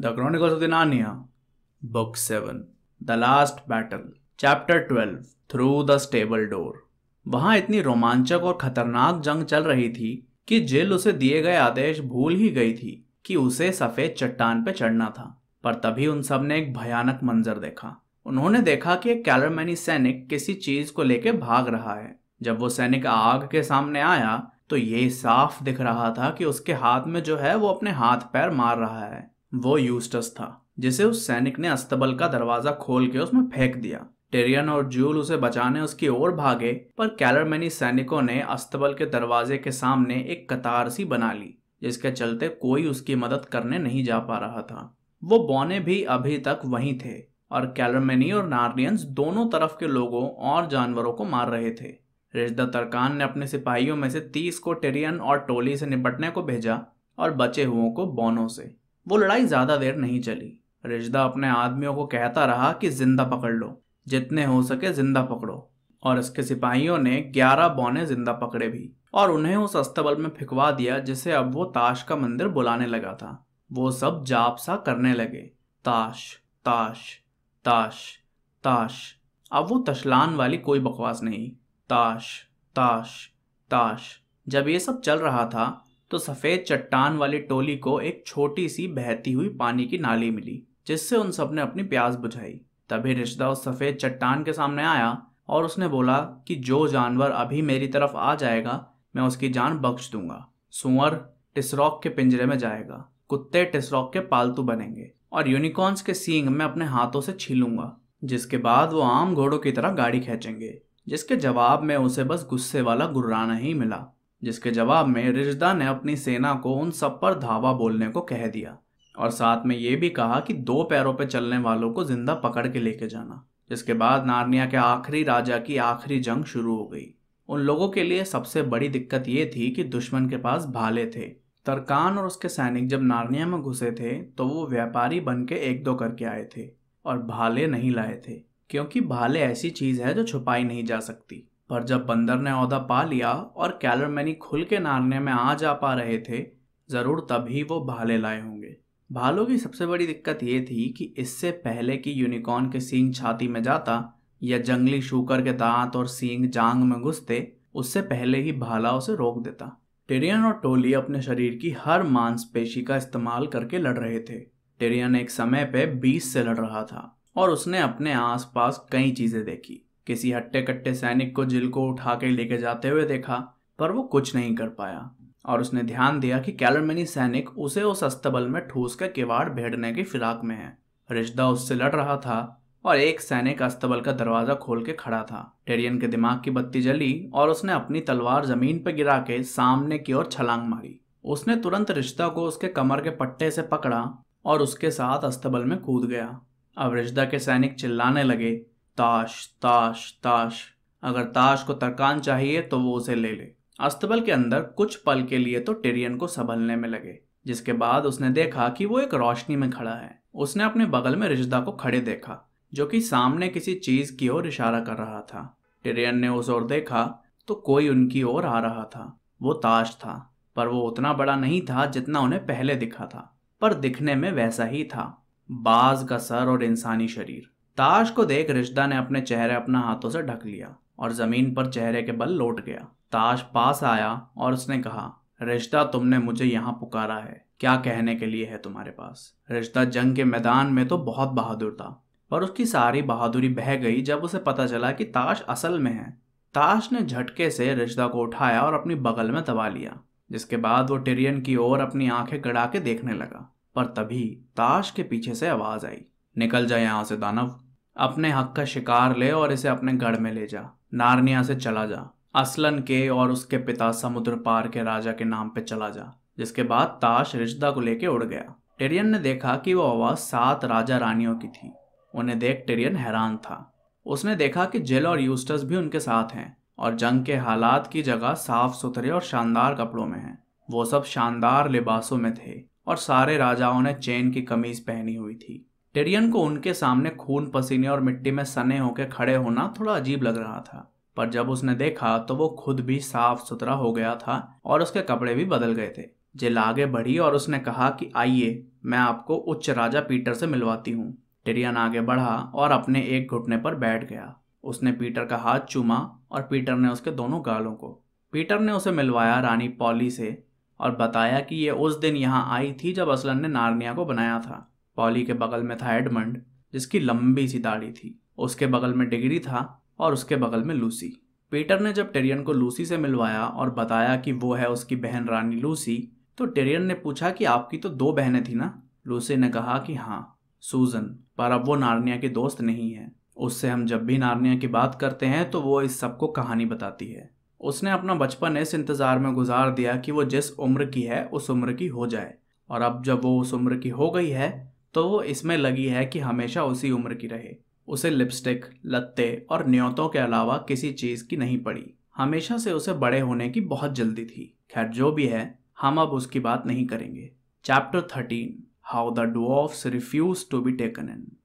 the chronicles of the नानिया book seven the last battle chapter twelve through the stable door वहां इतनी रोमांचक और खतरनाक जंग चल रही थी कि जेल उसे दिए गए आदेश भूल ही गई थी कि उसे सफेद चट्टान पर चढ़ना था पर तभी उन सब ने एक भयानक मंजर देखा उन्होंने देखा कि एक कैलरमैनी सैनिक किसी चीज को लेकर भाग रहा है जब वो सैनिक आग के सामने आया तो ये साफ दिख रहा था कि उसके हाथ में जो है वो अपने हाथ पैर मार रहा है वो यूस्टस था जिसे उस सैनिक ने अस्तबल का दरवाजा खोल के उसमें फेंक दिया टेरियन और जूल उसे बचाने उसकी ओर भागे पर कैलरमेनी सैनिकों ने अस्तबल के दरवाजे के सामने एक कतार सी बना ली जिसके चलते कोई उसकी मदद करने नहीं जा पा रहा था वो बौने भी अभी तक वहीं थे और कैलरमेनी और नार्नियंस दोनों तरफ के लोगों और जानवरों को मार रहे थे रिश्ता तरकान ने अपने सिपाहियों में से तीस को टेरियन और टोली से निपटने को भेजा और बचे हुओं को बौनों से वो लड़ाई ज़्यादा देर नहीं चली रिजदा अपने आदमियों को कहता रहा कि जिंदा पकड़ लो जितने हो सके जिंदा पकड़ो और इसके सिपाहियों ने ग्यारह बौने जिंदा पकड़े भी और उन्हें उस अस्तबल में फिकवा दिया जिसे अब वो ताश का मंदिर बुलाने लगा था वो सब जाप सा करने लगे ताश ताश ताश ताश अब वो तशलान वाली कोई बकवास नहीं ताश ताश ताश जब ये सब चल रहा था तो सफ़ेद चट्टान वाली टोली को एक छोटी सी बहती हुई पानी की नाली मिली जिससे उन सब ने अपनी प्यास बुझाई तभी रिश्ता उस सफ़ेद चट्टान के सामने आया और उसने बोला कि जो जानवर अभी मेरी तरफ आ जाएगा मैं उसकी जान बख्श दूंगा सुअर टिसरॉक के पिंजरे में जाएगा कुत्ते टिसरॉक के पालतू बनेंगे और यूनिकॉर्न्स के सींग मैं अपने हाथों से छीलूंगा जिसके बाद वो आम घोड़ों की तरह गाड़ी खींचेंगे जिसके जवाब में उसे बस गुस्से वाला गुर्राना ही मिला जिसके जवाब में रिजदा ने अपनी सेना को उन सब पर धावा बोलने को कह दिया और साथ में ये भी कहा कि दो पैरों पर चलने वालों को जिंदा पकड़ के लेके जाना जिसके बाद नार्निया के आखिरी राजा की आखिरी जंग शुरू हो गई उन लोगों के लिए सबसे बड़ी दिक्कत ये थी कि दुश्मन के पास भाले थे तरकान और उसके सैनिक जब नारनिया में घुसे थे तो वो व्यापारी बन के एक दो करके आए थे और भाले नहीं लाए थे क्योंकि भाले ऐसी चीज़ है जो छुपाई नहीं जा सकती पर जब बंदर ने अहदा पा लिया और कैलरमैनी खुल के नारने में आ जा पा रहे थे ज़रूर तभी वो भाले लाए होंगे भालों की सबसे बड़ी दिक्कत ये थी कि इससे पहले कि यूनिकॉर्न के सींग छाती में जाता या जंगली शूकर के दांत और सींग जांग में घुसते उससे पहले ही भाला उसे रोक देता टेरियन और टोली अपने शरीर की हर मांसपेशी का इस्तेमाल करके लड़ रहे थे टेरियन एक समय पे बीस से लड़ रहा था और उसने अपने आसपास कई चीज़ें देखी किसी हट्टे कट्टे सैनिक को जिल को उठा के लेके जाते हुए देखा पर वो कुछ नहीं कर पाया और उसने ध्यान दिया कि कैलरमनी सैनिक उसे उस अस्तबल में ठूस कर किवाड़ भेड़ने की फिराक में है रिश्ता उससे लड़ रहा था और एक सैनिक अस्तबल का दरवाजा खोल के खड़ा था टेरियन के दिमाग की बत्ती जली और उसने अपनी तलवार जमीन पर गिरा के सामने की ओर छलांग मारी उसने तुरंत रिश्ता को उसके कमर के पट्टे से पकड़ा और उसके साथ अस्तबल में कूद गया अब रिश्ता के सैनिक चिल्लाने लगे ताश ताश ताश अगर ताश को तरकान चाहिए तो वो उसे ले ले अस्तबल के अंदर कुछ पल के लिए तो टेरियन को संभलने में लगे जिसके बाद उसने देखा कि वो एक रोशनी में खड़ा है उसने अपने बगल में रिश्ता को खड़े देखा जो कि सामने किसी चीज की ओर इशारा कर रहा था टेरियन ने उस ओर देखा तो कोई उनकी ओर आ रहा था वो ताश था पर वो उतना बड़ा नहीं था जितना उन्हें पहले दिखा था पर दिखने में वैसा ही था बाज का सर और इंसानी शरीर ताश को देख रिश्ता ने अपने चेहरे अपना हाथों से ढक लिया और जमीन पर चेहरे के बल लौट गया ताश पास आया और उसने कहा रिश्ता तुमने मुझे यहाँ पुकारा है क्या कहने के लिए है तुम्हारे पास रिश्ता जंग के मैदान में तो बहुत बहादुर था पर उसकी सारी बहादुरी बह गई जब उसे पता चला कि ताश असल में है ताश ने झटके से रिश्ता को उठाया और अपनी बगल में दबा लिया जिसके बाद वो टेरियन की ओर अपनी आंखें गड़ा के देखने लगा पर तभी ताश के पीछे से आवाज आई निकल जाए यहाँ से दानव अपने हक का शिकार ले और इसे अपने गढ़ में ले जा नारनिया से चला जा असलन के और उसके पिता समुद्र पार के राजा के नाम पे चला जा जिसके बाद ताश रिश्ता को लेके उड़ गया टेरियन ने देखा कि वो आवाज़ सात राजा रानियों की थी उन्हें देख टेरियन हैरान था उसने देखा कि जेल और यूस्टस भी उनके साथ हैं और जंग के हालात की जगह साफ सुथरे और शानदार कपड़ों में हैं वो सब शानदार लिबासों में थे और सारे राजाओं ने चेन की कमीज पहनी हुई थी टेरियन को उनके सामने खून पसीने और मिट्टी में सने होकर खड़े होना थोड़ा अजीब लग रहा था पर जब उसने देखा तो वो खुद भी साफ सुथरा हो गया था और उसके कपड़े भी बदल गए थे जिल आगे बढ़ी और उसने कहा कि आइए मैं आपको उच्च राजा पीटर से मिलवाती हूँ टेरियन आगे बढ़ा और अपने एक घुटने पर बैठ गया उसने पीटर का हाथ चूमा और पीटर ने उसके दोनों गालों को पीटर ने उसे मिलवाया रानी पॉली से और बताया कि ये उस दिन यहाँ आई थी जब असलन ने नारनिया को बनाया था पॉली के बगल में था एडमंड जिसकी लंबी सी दाढ़ी थी उसके बगल में डिग्री था और उसके बगल में लूसी पीटर ने जब टेरियन को लूसी से मिलवाया और बताया कि वो है उसकी बहन रानी लूसी तो टेरियन ने पूछा कि आपकी तो दो बहनें थी ना लूसी ने कहा कि हाँ सूजन पर अब वो नारनिया की दोस्त नहीं है उससे हम जब भी नारनिया की बात करते हैं तो वो इस सबको कहानी बताती है उसने अपना बचपन इस इंतज़ार में गुजार दिया कि वो जिस उम्र की है उस उम्र की हो जाए और अब जब वो उस उम्र की हो गई है तो वो इसमें लगी है कि हमेशा उसी उम्र की रहे उसे लिपस्टिक लत्ते और न्योतों के अलावा किसी चीज़ की नहीं पड़ी हमेशा से उसे बड़े होने की बहुत जल्दी थी खैर जो भी है हम अब उसकी बात नहीं करेंगे chapter thirteen how the dwarfs refuse to be taken in